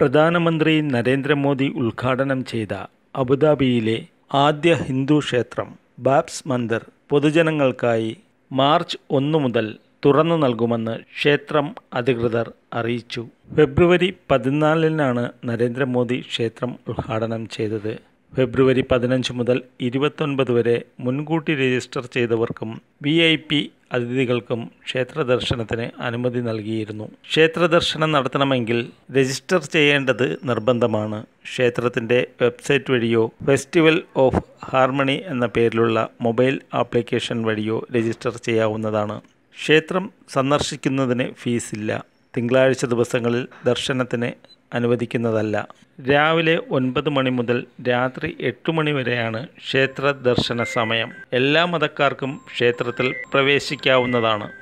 പ്രധാനമന്ത്രി നരേന്ദ്രമോദി ഉദ്ഘാടനം ചെയ്ത അബുദാബിയിലെ ആദ്യ ഹിന്ദു ക്ഷേത്രം ബാബ്സ് മന്ദിർ പൊതുജനങ്ങൾക്കായി മാർച്ച് ഒന്ന് മുതൽ തുറന്നു നൽകുമെന്ന് ക്ഷേത്രം അധികൃതർ അറിയിച്ചു ഫെബ്രുവരി പതിനാലിനാണ് നരേന്ദ്രമോദി ക്ഷേത്രം ഉദ്ഘാടനം ചെയ്തത് ഫെബ്രുവരി പതിനഞ്ച് മുതൽ ഇരുപത്തൊൻപത് വരെ മുൻകൂട്ടി രജിസ്റ്റർ ചെയ്തവർക്കും വി ഐ പി അതിഥികൾക്കും ക്ഷേത്രദർശനത്തിന് അനുമതി നൽകിയിരുന്നു ക്ഷേത്രദർശനം നടത്തണമെങ്കിൽ രജിസ്റ്റർ ചെയ്യേണ്ടത് നിർബന്ധമാണ് ക്ഷേത്രത്തിൻ്റെ വെബ്സൈറ്റ് വഴിയോ ഫെസ്റ്റിവൽ ഓഫ് ഹാർമണി എന്ന പേരിലുള്ള മൊബൈൽ ആപ്ലിക്കേഷൻ വഴിയോ രജിസ്റ്റർ ചെയ്യാവുന്നതാണ് ക്ഷേത്രം സന്ദർശിക്കുന്നതിന് ഫീസില്ല തിങ്കളാഴ്ച ദിവസങ്ങളിൽ ദർശനത്തിന് അനുവദിക്കുന്നതല്ല രാവിലെ ഒൻപത് മണി മുതൽ രാത്രി എട്ട് മണി വരെയാണ് ക്ഷേത്ര ദർശന സമയം എല്ലാ മതക്കാർക്കും ക്ഷേത്രത്തിൽ പ്രവേശിക്കാവുന്നതാണ്